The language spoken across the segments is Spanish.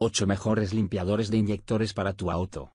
8 mejores limpiadores de inyectores para tu auto.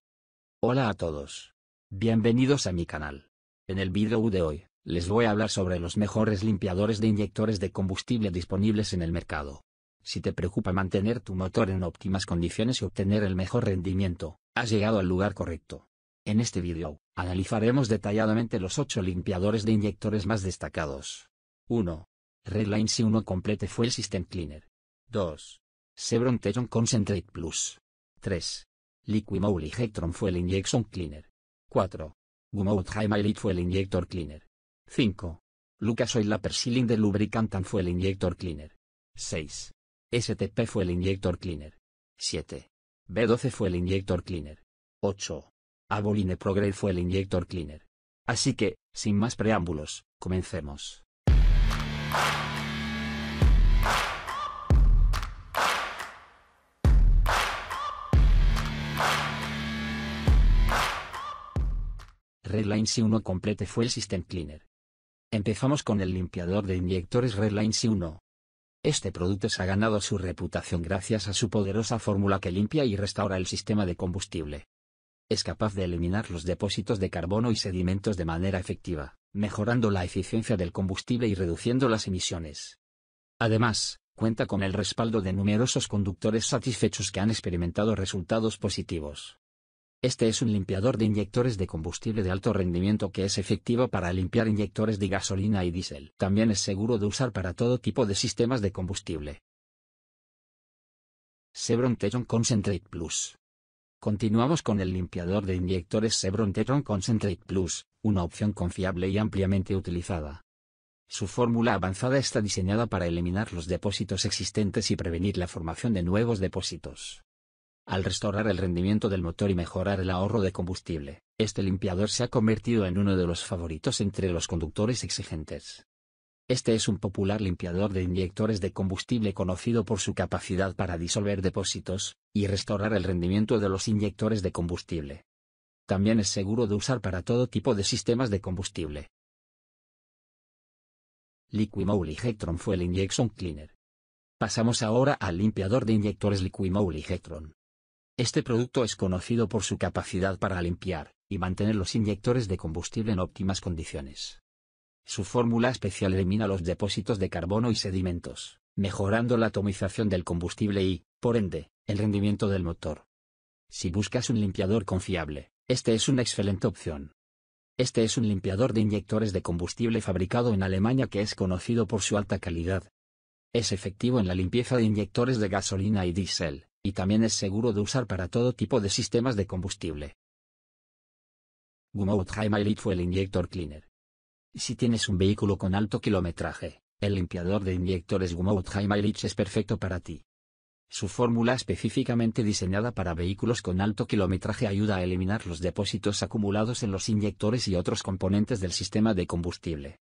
Hola a todos. Bienvenidos a mi canal. En el video de hoy, les voy a hablar sobre los mejores limpiadores de inyectores de combustible disponibles en el mercado. Si te preocupa mantener tu motor en óptimas condiciones y obtener el mejor rendimiento, has llegado al lugar correcto. En este video, analizaremos detalladamente los 8 limpiadores de inyectores más destacados. 1. Redline C1 Complete Fuel System Cleaner. 2. Sebron Tejon Concentrate Plus. 3. Jetron fue el Injection Cleaner. 4. Gumout High fue el Injector Cleaner. 5. Lucas Oil La de Lubricantan fue el Injector Cleaner. 6. STP fue el Injector Cleaner. 7. B12 fue el Injector Cleaner. 8. Aboline fue el Injector Cleaner. Así que, sin más preámbulos, comencemos. Redline C1 Complete fue el System Cleaner. Empezamos con el limpiador de inyectores Redline C1. Este producto se ha ganado su reputación gracias a su poderosa fórmula que limpia y restaura el sistema de combustible. Es capaz de eliminar los depósitos de carbono y sedimentos de manera efectiva, mejorando la eficiencia del combustible y reduciendo las emisiones. Además, cuenta con el respaldo de numerosos conductores satisfechos que han experimentado resultados positivos. Este es un limpiador de inyectores de combustible de alto rendimiento que es efectivo para limpiar inyectores de gasolina y diésel. También es seguro de usar para todo tipo de sistemas de combustible. Sebron Tetron Concentrate Plus. Continuamos con el limpiador de inyectores Sebron Tetron Concentrate Plus, una opción confiable y ampliamente utilizada. Su fórmula avanzada está diseñada para eliminar los depósitos existentes y prevenir la formación de nuevos depósitos. Al restaurar el rendimiento del motor y mejorar el ahorro de combustible, este limpiador se ha convertido en uno de los favoritos entre los conductores exigentes. Este es un popular limpiador de inyectores de combustible conocido por su capacidad para disolver depósitos, y restaurar el rendimiento de los inyectores de combustible. También es seguro de usar para todo tipo de sistemas de combustible. Liquimoul Hectron fue el Injection Cleaner. Pasamos ahora al limpiador de inyectores Liquimoul Hectron. Este producto es conocido por su capacidad para limpiar y mantener los inyectores de combustible en óptimas condiciones. Su fórmula especial elimina los depósitos de carbono y sedimentos, mejorando la atomización del combustible y, por ende, el rendimiento del motor. Si buscas un limpiador confiable, este es una excelente opción. Este es un limpiador de inyectores de combustible fabricado en Alemania que es conocido por su alta calidad. Es efectivo en la limpieza de inyectores de gasolina y diésel, y también es seguro de usar para todo tipo de sistemas de combustible. Gumout High fue el Inyector Cleaner. Si tienes un vehículo con alto kilometraje, el limpiador de inyectores Gumout High Mileage es perfecto para ti. Su fórmula específicamente diseñada para vehículos con alto kilometraje ayuda a eliminar los depósitos acumulados en los inyectores y otros componentes del sistema de combustible.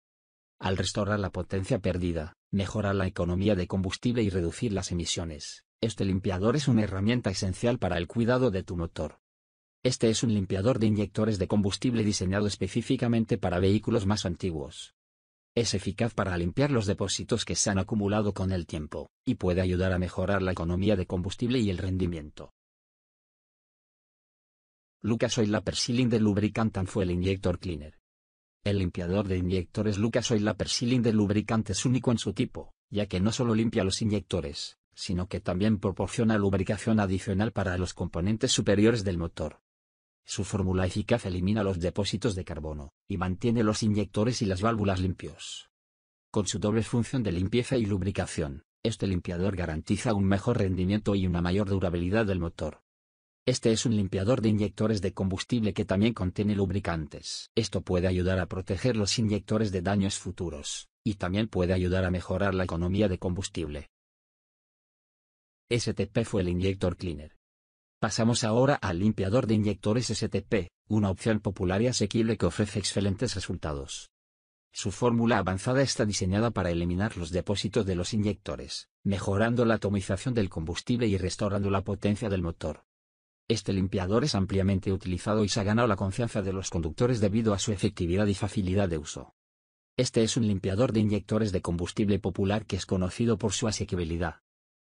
Al restaurar la potencia perdida, mejorar la economía de combustible y reducir las emisiones. Este limpiador es una herramienta esencial para el cuidado de tu motor. Este es un limpiador de inyectores de combustible diseñado específicamente para vehículos más antiguos. Es eficaz para limpiar los depósitos que se han acumulado con el tiempo, y puede ayudar a mejorar la economía de combustible y el rendimiento. Lucas Oil Lapper de Lubricantan fue Fuel inyector Cleaner. El limpiador de inyectores Lucas Oil Lapper de Lubricant es único en su tipo, ya que no solo limpia los inyectores, sino que también proporciona lubricación adicional para los componentes superiores del motor. Su fórmula eficaz elimina los depósitos de carbono, y mantiene los inyectores y las válvulas limpios. Con su doble función de limpieza y lubricación, este limpiador garantiza un mejor rendimiento y una mayor durabilidad del motor. Este es un limpiador de inyectores de combustible que también contiene lubricantes. Esto puede ayudar a proteger los inyectores de daños futuros, y también puede ayudar a mejorar la economía de combustible. STP fue el inyector Cleaner. Pasamos ahora al limpiador de inyectores STP, una opción popular y asequible que ofrece excelentes resultados. Su fórmula avanzada está diseñada para eliminar los depósitos de los inyectores, mejorando la atomización del combustible y restaurando la potencia del motor. Este limpiador es ampliamente utilizado y se ha ganado la confianza de los conductores debido a su efectividad y facilidad de uso. Este es un limpiador de inyectores de combustible popular que es conocido por su asequibilidad,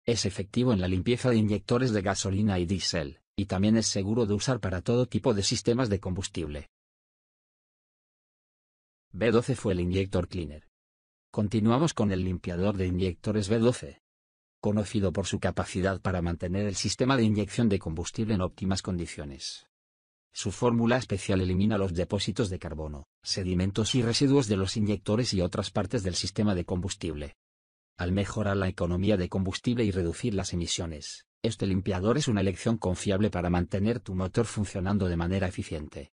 es efectivo en la limpieza de inyectores de gasolina y diésel, y también es seguro de usar para todo tipo de sistemas de combustible. B12 fue el inyector cleaner. Continuamos con el limpiador de inyectores B12. Conocido por su capacidad para mantener el sistema de inyección de combustible en óptimas condiciones. Su fórmula especial elimina los depósitos de carbono, sedimentos y residuos de los inyectores y otras partes del sistema de combustible. Al mejorar la economía de combustible y reducir las emisiones, este limpiador es una elección confiable para mantener tu motor funcionando de manera eficiente.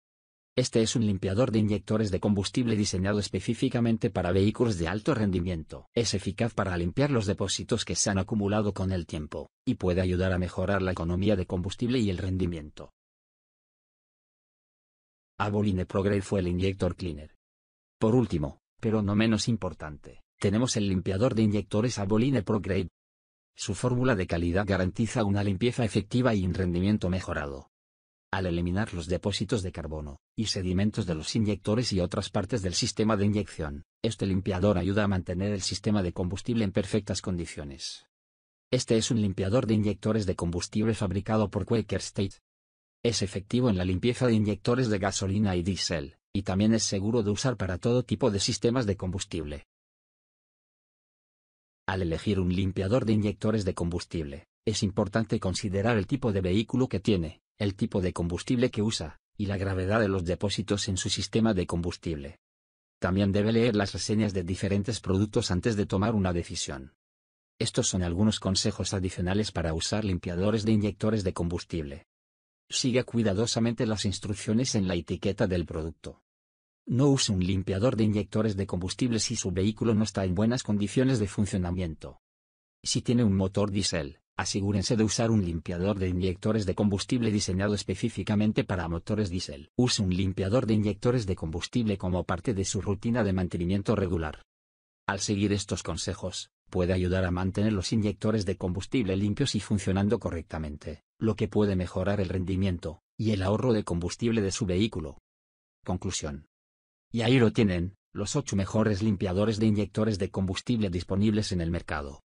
Este es un limpiador de inyectores de combustible diseñado específicamente para vehículos de alto rendimiento. Es eficaz para limpiar los depósitos que se han acumulado con el tiempo, y puede ayudar a mejorar la economía de combustible y el rendimiento. Aboline Prograde fue el inyector Cleaner. Por último, pero no menos importante, tenemos el limpiador de inyectores Aboline Prograde. Su fórmula de calidad garantiza una limpieza efectiva y un rendimiento mejorado. Al eliminar los depósitos de carbono y sedimentos de los inyectores y otras partes del sistema de inyección, este limpiador ayuda a mantener el sistema de combustible en perfectas condiciones. Este es un limpiador de inyectores de combustible fabricado por Quaker State. Es efectivo en la limpieza de inyectores de gasolina y diésel, y también es seguro de usar para todo tipo de sistemas de combustible. Al elegir un limpiador de inyectores de combustible, es importante considerar el tipo de vehículo que tiene, el tipo de combustible que usa, y la gravedad de los depósitos en su sistema de combustible. También debe leer las reseñas de diferentes productos antes de tomar una decisión. Estos son algunos consejos adicionales para usar limpiadores de inyectores de combustible. Siga cuidadosamente las instrucciones en la etiqueta del producto. No use un limpiador de inyectores de combustible si su vehículo no está en buenas condiciones de funcionamiento. Si tiene un motor diésel, asegúrense de usar un limpiador de inyectores de combustible diseñado específicamente para motores diésel. Use un limpiador de inyectores de combustible como parte de su rutina de mantenimiento regular. Al seguir estos consejos, puede ayudar a mantener los inyectores de combustible limpios y funcionando correctamente, lo que puede mejorar el rendimiento y el ahorro de combustible de su vehículo. Conclusión. Y ahí lo tienen, los ocho mejores limpiadores de inyectores de combustible disponibles en el mercado.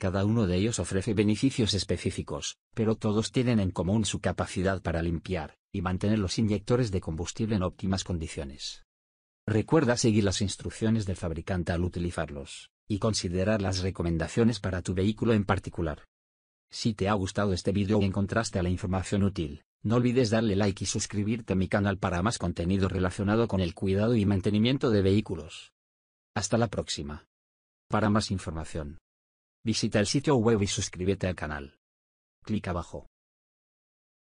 Cada uno de ellos ofrece beneficios específicos, pero todos tienen en común su capacidad para limpiar y mantener los inyectores de combustible en óptimas condiciones. Recuerda seguir las instrucciones del fabricante al utilizarlos, y considerar las recomendaciones para tu vehículo en particular. Si te ha gustado este vídeo y encontraste la información útil, no olvides darle like y suscribirte a mi canal para más contenido relacionado con el cuidado y mantenimiento de vehículos. Hasta la próxima. Para más información, visita el sitio web y suscríbete al canal. Clic abajo.